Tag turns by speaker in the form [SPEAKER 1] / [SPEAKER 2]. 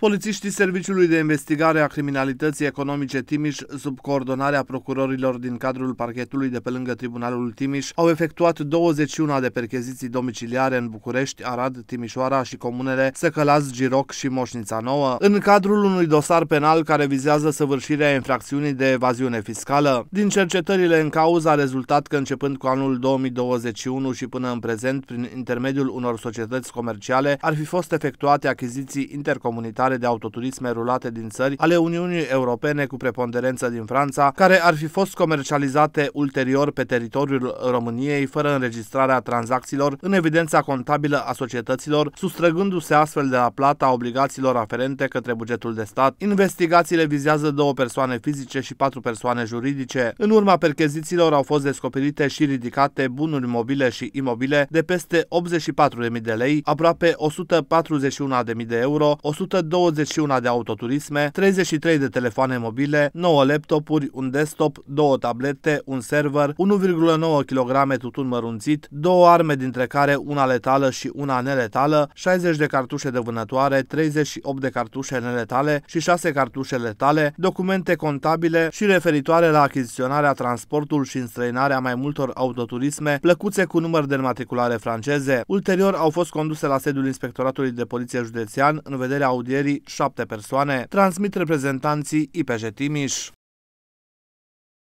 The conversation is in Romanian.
[SPEAKER 1] Polițiștii Serviciului de Investigare a Criminalității Economice Timiș, sub coordonarea procurorilor din cadrul parchetului de pe lângă Tribunalul Timiș, au efectuat 21 de percheziții domiciliare în București, Arad, Timișoara și comunele Săcălaz, Giroc și Moșnița Nouă, în cadrul unui dosar penal care vizează săvârșirea infracțiunii de evaziune fiscală. Din cercetările în cauză a rezultat că începând cu anul 2021 și până în prezent, prin intermediul unor societăți comerciale, ar fi fost efectuate achiziții intercomunitare mare de autoturisme rulate din țări ale Uniunii Europene cu preponderență din Franța, care ar fi fost comercializate ulterior pe teritoriul României fără înregistrarea tranzacțiilor în evidența contabilă a societăților, sustrăgându-se astfel de la plata obligațiilor aferente către bugetul de stat. Investigațiile vizează două persoane fizice și patru persoane juridice. În urma perchezițiilor au fost descoperite și ridicate bunuri mobile și imobile de peste 84.000 de lei, aproape 141.000 de euro, 120 21 de autoturisme, 33 de telefoane mobile, 9 laptopuri, un desktop, 2 tablete, un server, 1,9 kg tutun mărunțit, 2 arme dintre care una letală și una neletală, 60 de cartușe de vânătoare, 38 de cartușe neletale și 6 cartușe letale, documente contabile și referitoare la achiziționarea, transportul și înstrăinarea mai multor autoturisme, plăcuțe cu număr de înmatriculare franceze. Ulterior au fost conduse la sediul Inspectoratului de Poliție Județean în vederea audierii șapte persoane, transmit reprezentanții IPJ Timiș.